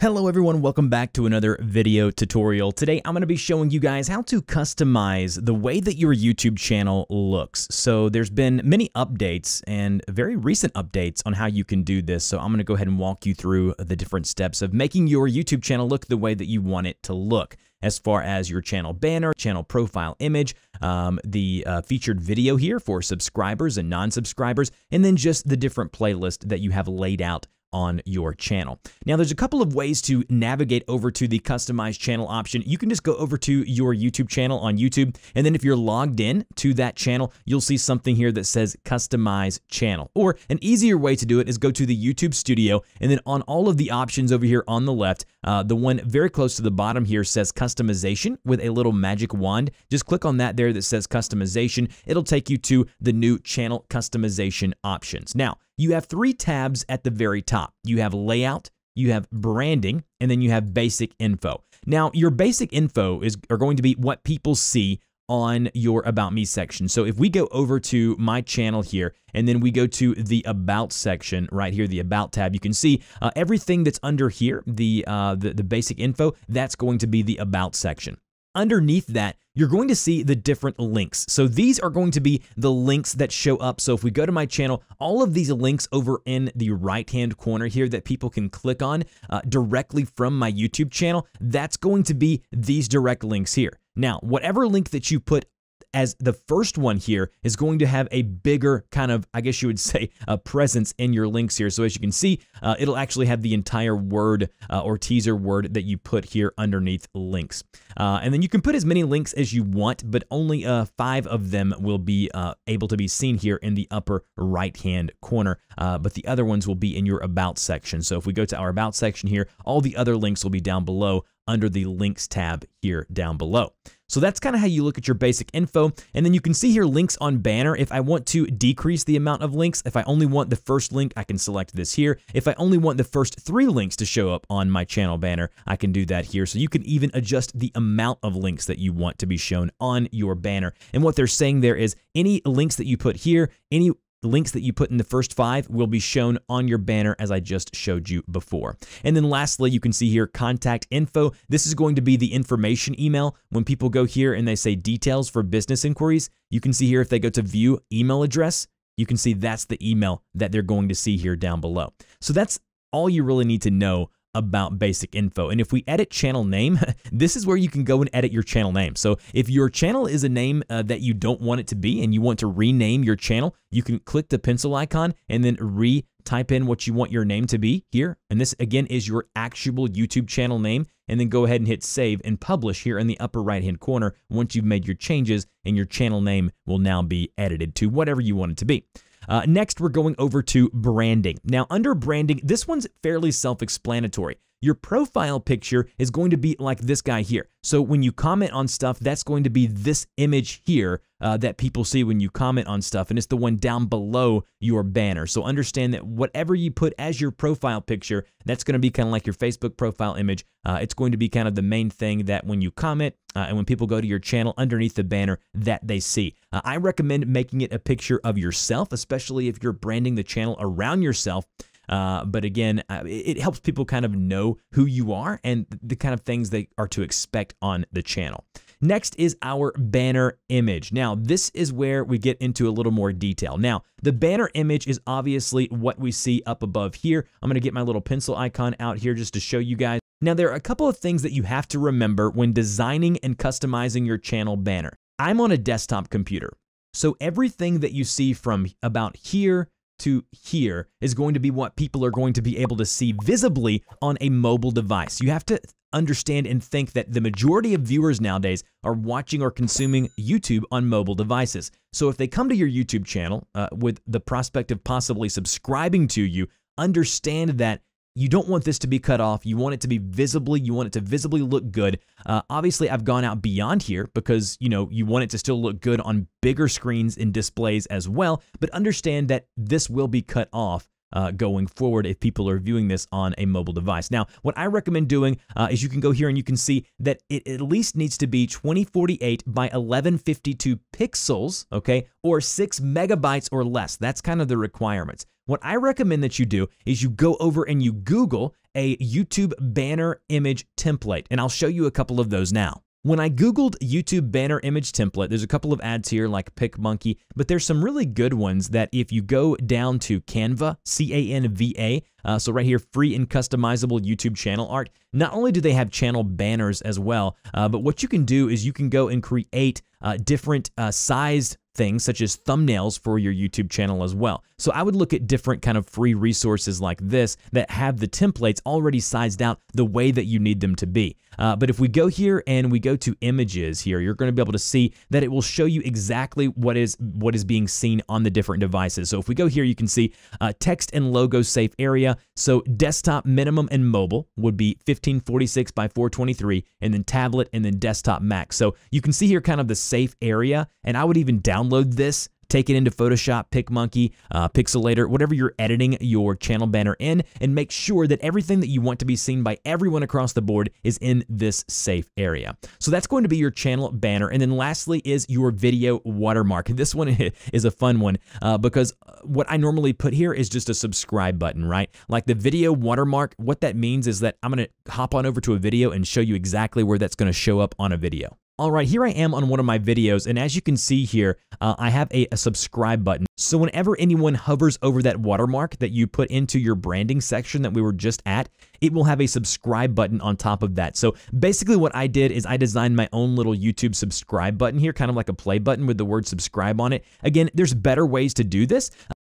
Hello everyone, welcome back to another video tutorial. Today I'm going to be showing you guys how to customize the way that your YouTube channel looks. So there's been many updates and very recent updates on how you can do this. So I'm going to go ahead and walk you through the different steps of making your YouTube channel look the way that you want it to look as far as your channel banner, channel profile image, um, the uh, featured video here for subscribers and non-subscribers, and then just the different playlist that you have laid out on your channel. Now, there's a couple of ways to navigate over to the customized channel option. You can just go over to your YouTube channel on YouTube, and then if you're logged in to that channel, you'll see something here that says customize channel. Or an easier way to do it is go to the YouTube studio, and then on all of the options over here on the left, uh, the one very close to the bottom here says customization with a little magic wand. Just click on that there that says customization. It'll take you to the new channel customization options. Now, you have three tabs at the very top. You have layout, you have branding, and then you have basic info. Now, your basic info is are going to be what people see on your About Me section. So if we go over to my channel here, and then we go to the About section right here, the About tab, you can see uh, everything that's under here, the, uh, the, the basic info, that's going to be the About section underneath that, you're going to see the different links. So these are going to be the links that show up. So if we go to my channel, all of these links over in the right-hand corner here that people can click on uh, directly from my YouTube channel, that's going to be these direct links here. Now, whatever link that you put as the first one here is going to have a bigger kind of, I guess you would say, a presence in your links here. So as you can see, uh, it'll actually have the entire word uh, or teaser word that you put here underneath links. Uh, and then you can put as many links as you want, but only uh, five of them will be uh, able to be seen here in the upper right-hand corner. but the other ones will be in your About section. So if we go to our About section here, all the other links will be down below under the Links tab here down below. So that's kind of how you look at your basic info. And then you can see here links on banner. If I want to decrease the amount of links, if I only want the first link, I can select this here. If I only want the first three links to show up on my channel banner, I can do that here. So you can even adjust the amount of links that you want to be shown on your banner. And what they're saying there is any links that you put here, any the links that you put in the first five will be shown on your banner as I just showed you before. And then lastly, you can see here contact info. This is going to be the information email. When people go here and they say details for business inquiries, you can see here if they go to view email address, you can see that's the email that they're going to see here down below. So that's all you really need to know about basic info. And if we edit channel name, this is where you can go and edit your channel name. So if your channel is a name uh, that you don't want it to be and you want to rename your channel, you can click the pencil icon and then re type in what you want your name to be here. And this again is your actual YouTube channel name. And then go ahead and hit save and publish here in the upper right hand corner once you've made your changes and your channel name will now be edited to whatever you want it to be. Uh, next, we're going over to branding. Now, under branding, this one's fairly self explanatory your profile picture is going to be like this guy here. So when you comment on stuff, that's going to be this image here uh, that people see when you comment on stuff, and it's the one down below your banner. So understand that whatever you put as your profile picture, that's going to be kind of like your Facebook profile image. Uh, it's going to be kind of the main thing that when you comment uh, and when people go to your channel underneath the banner that they see. Uh, I recommend making it a picture of yourself, especially if you're branding the channel around yourself. Uh, but again, uh, it helps people kind of know who you are and the kind of things they are to expect on the channel. Next is our banner image. Now, this is where we get into a little more detail. Now, the banner image is obviously what we see up above here. I'm going to get my little pencil icon out here just to show you guys. Now, there are a couple of things that you have to remember when designing and customizing your channel banner. I'm on a desktop computer, so everything that you see from about here to here is going to be what people are going to be able to see visibly on a mobile device. You have to understand and think that the majority of viewers nowadays are watching or consuming YouTube on mobile devices. So if they come to your YouTube channel uh, with the prospect of possibly subscribing to you, understand that you don't want this to be cut off. You want it to be visibly, you want it to visibly look good. Uh, obviously, I've gone out beyond here because, you know, you want it to still look good on bigger screens and displays as well, but understand that this will be cut off uh, going forward if people are viewing this on a mobile device. Now, what I recommend doing uh, is you can go here and you can see that it at least needs to be 2048 by 1152 pixels, okay, or six megabytes or less. That's kind of the requirements. What I recommend that you do is you go over and you Google a YouTube banner image template, and I'll show you a couple of those now. When I Googled YouTube banner image template, there's a couple of ads here like PicMonkey, but there's some really good ones that if you go down to Canva, C-A-N-V-A, uh, so right here, free and customizable YouTube channel art. Not only do they have channel banners as well, uh, but what you can do is you can go and create uh, different uh, sized things such as thumbnails for your YouTube channel as well. So I would look at different kind of free resources like this that have the templates already sized out the way that you need them to be. Uh, but if we go here and we go to images here, you're going to be able to see that it will show you exactly what is what is being seen on the different devices. So if we go here, you can see uh, text and logo safe area. So desktop minimum and mobile would be 1546 by 423 and then tablet and then desktop max. So you can see here kind of the safe area and I would even download download this, take it into Photoshop, PicMonkey, uh, Pixelator, whatever you're editing your channel banner in, and make sure that everything that you want to be seen by everyone across the board is in this safe area. So that's going to be your channel banner. And then lastly is your video watermark. This one is a fun one uh, because uh, what I normally put here is just a subscribe button, right? Like the video watermark, what that means is that I'm going to hop on over to a video and show you exactly where that's going to show up on a video. All right, here I am on one of my videos, and as you can see here, uh, I have a, a subscribe button. So whenever anyone hovers over that watermark that you put into your branding section that we were just at, it will have a subscribe button on top of that. So basically what I did is I designed my own little YouTube subscribe button here, kind of like a play button with the word subscribe on it. Again, there's better ways to do this,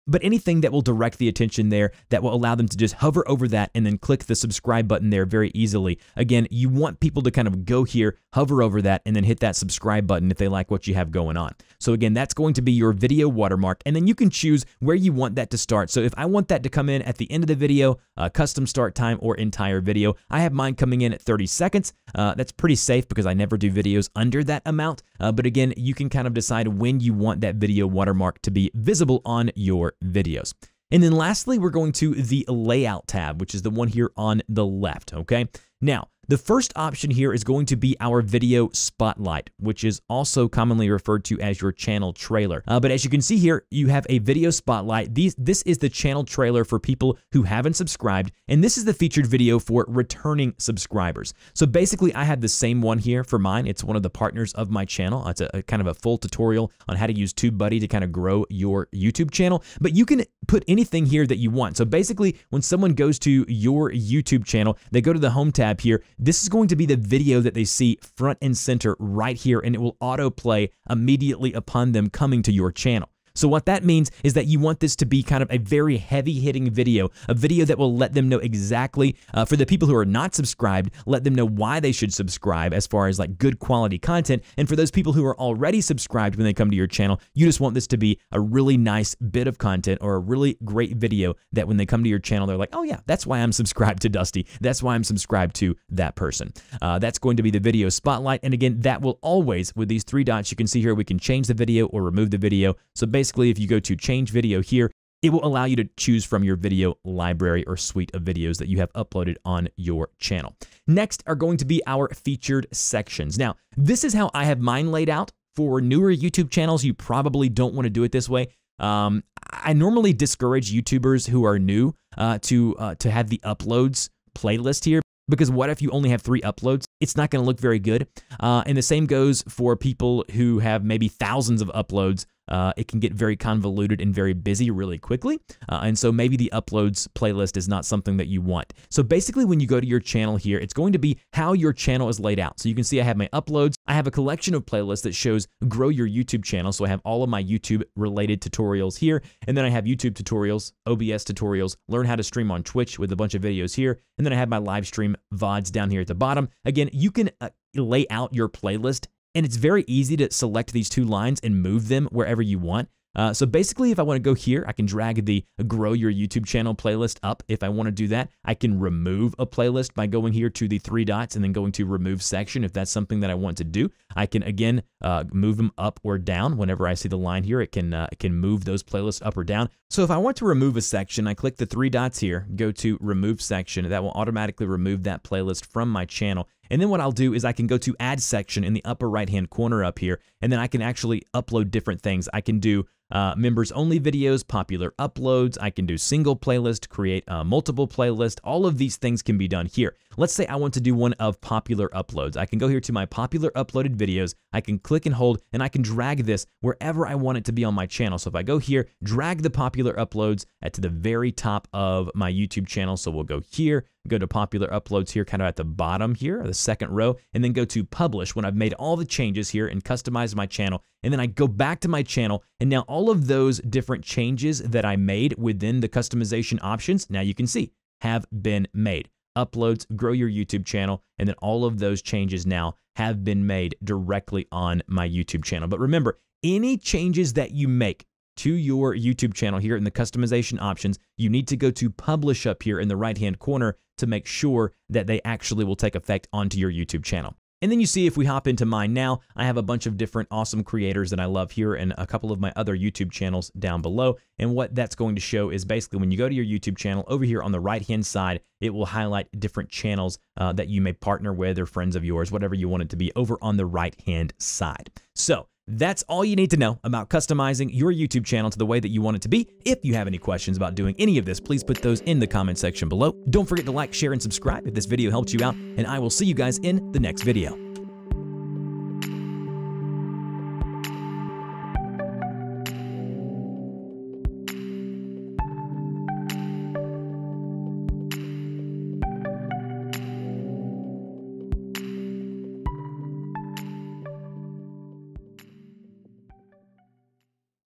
but anything that will direct the attention there that will allow them to just hover over that and then click the subscribe button there very easily. Again, you want people to kind of go here, hover over that, and then hit that subscribe button if they like what you have going on. So again, that's going to be your video watermark, and then you can choose where you want that to start. So if I want that to come in at the end of the video, uh, custom start time or entire video, I have mine coming in at 30 seconds. Uh, that's pretty safe because I never do videos under that amount. Uh, but again, you can kind of decide when you want that video watermark to be visible on your videos. And then lastly, we're going to the layout tab, which is the one here on the left. Okay. Now, the first option here is going to be our video spotlight, which is also commonly referred to as your channel trailer. Uh, but as you can see here, you have a video spotlight. These, this is the channel trailer for people who haven't subscribed, and this is the featured video for returning subscribers. So basically, I have the same one here for mine. It's one of the partners of my channel. It's a, a kind of a full tutorial on how to use TubeBuddy to kind of grow your YouTube channel, but you can put anything here that you want. So basically, when someone goes to your YouTube channel, they go to the home tab here. This is going to be the video that they see front and center right here, and it will autoplay immediately upon them coming to your channel. So what that means is that you want this to be kind of a very heavy hitting video, a video that will let them know exactly, uh, for the people who are not subscribed, let them know why they should subscribe as far as like good quality content. And for those people who are already subscribed when they come to your channel, you just want this to be a really nice bit of content or a really great video that when they come to your channel, they're like, oh yeah, that's why I'm subscribed to Dusty. That's why I'm subscribed to that person. Uh, that's going to be the video spotlight. And again, that will always, with these three dots you can see here, we can change the video or remove the video. So basically, Basically, if you go to change video here, it will allow you to choose from your video library or suite of videos that you have uploaded on your channel. Next are going to be our featured sections. Now, this is how I have mine laid out. For newer YouTube channels, you probably don't want to do it this way. Um, I normally discourage YouTubers who are new uh, to uh, to have the uploads playlist here because what if you only have three uploads? It's not going to look very good. Uh, and the same goes for people who have maybe thousands of uploads uh, it can get very convoluted and very busy really quickly. Uh, and so maybe the uploads playlist is not something that you want. So basically, when you go to your channel here, it's going to be how your channel is laid out. So you can see I have my uploads. I have a collection of playlists that shows grow your YouTube channel. So I have all of my YouTube related tutorials here. And then I have YouTube tutorials, OBS tutorials, learn how to stream on Twitch with a bunch of videos here. And then I have my live stream VODs down here at the bottom. Again, you can uh, lay out your playlist and it's very easy to select these two lines and move them wherever you want. Uh, so basically, if I want to go here, I can drag the Grow Your YouTube Channel playlist up. If I want to do that, I can remove a playlist by going here to the three dots and then going to Remove Section if that's something that I want to do. I can, again, uh, move them up or down. Whenever I see the line here, it can, uh, it can move those playlists up or down. So if I want to remove a section, I click the three dots here, go to Remove Section. That will automatically remove that playlist from my channel. And then what I'll do is I can go to add section in the upper right hand corner up here, and then I can actually upload different things. I can do uh, members only videos, popular uploads. I can do single playlist, create a multiple playlist. All of these things can be done here. Let's say I want to do one of popular uploads. I can go here to my popular uploaded videos. I can click and hold and I can drag this wherever I want it to be on my channel. So if I go here, drag the popular uploads at to the very top of my YouTube channel. So we'll go here, go to popular uploads here, kind of at the bottom here, the second row, and then go to publish when I've made all the changes here and customize my channel. And then I go back to my channel. And now all of those different changes that I made within the customization options, now you can see have been made. Uploads, grow your YouTube channel, and then all of those changes now have been made directly on my YouTube channel. But remember, any changes that you make to your YouTube channel here in the customization options, you need to go to publish up here in the right-hand corner to make sure that they actually will take effect onto your YouTube channel. And then you see if we hop into mine now, I have a bunch of different awesome creators that I love here and a couple of my other YouTube channels down below. And what that's going to show is basically when you go to your YouTube channel over here on the right hand side, it will highlight different channels uh, that you may partner with or friends of yours, whatever you want it to be over on the right hand side. So that's all you need to know about customizing your YouTube channel to the way that you want it to be. If you have any questions about doing any of this, please put those in the comment section below. Don't forget to like, share, and subscribe if this video helped you out, and I will see you guys in the next video.